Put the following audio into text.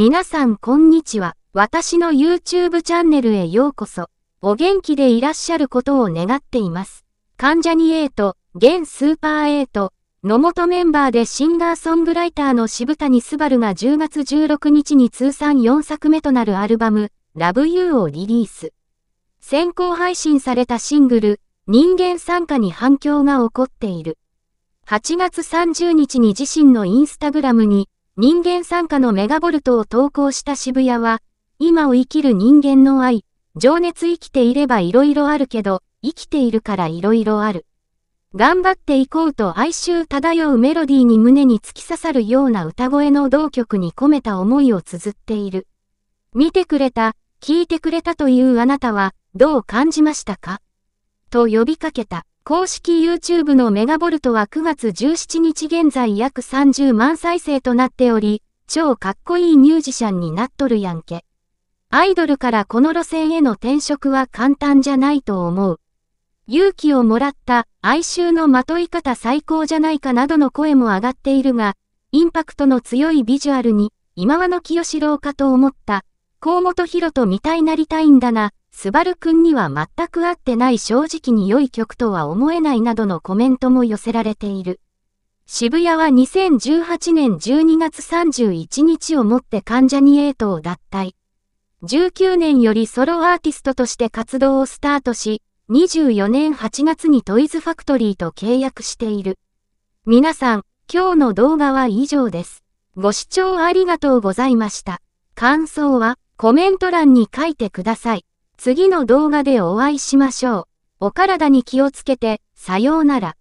皆さんこんにちは。私の YouTube チャンネルへようこそ。お元気でいらっしゃることを願っています。関ジャニエト、現スーパーエイト、野本メンバーでシンガーソングライターの渋谷すばるが10月16日に通算4作目となるアルバム、Love You をリリース。先行配信されたシングル、人間参加に反響が起こっている。8月30日に自身のインスタグラムに、人間参加のメガボルトを投稿した渋谷は、今を生きる人間の愛、情熱生きていれば色々あるけど、生きているから色々ある。頑張っていこうと哀愁漂うメロディーに胸に突き刺さるような歌声の同曲に込めた思いを綴っている。見てくれた、聞いてくれたというあなたは、どう感じましたかと呼びかけた。公式 YouTube のメガボルトは9月17日現在約30万再生となっており、超かっこいいミュージシャンになっとるやんけ。アイドルからこの路線への転職は簡単じゃないと思う。勇気をもらった哀愁のまとい方最高じゃないかなどの声も上がっているが、インパクトの強いビジュアルに今はの清志郎かと思った、河本博人みたいなりたいんだな、スバルくんには全く合ってない正直に良い曲とは思えないなどのコメントも寄せられている。渋谷は2018年12月31日をもって関ジャニエイトを脱退。19年よりソロアーティストとして活動をスタートし、24年8月にトイズファクトリーと契約している。皆さん、今日の動画は以上です。ご視聴ありがとうございました。感想はコメント欄に書いてください。次の動画でお会いしましょう。お体に気をつけて、さようなら。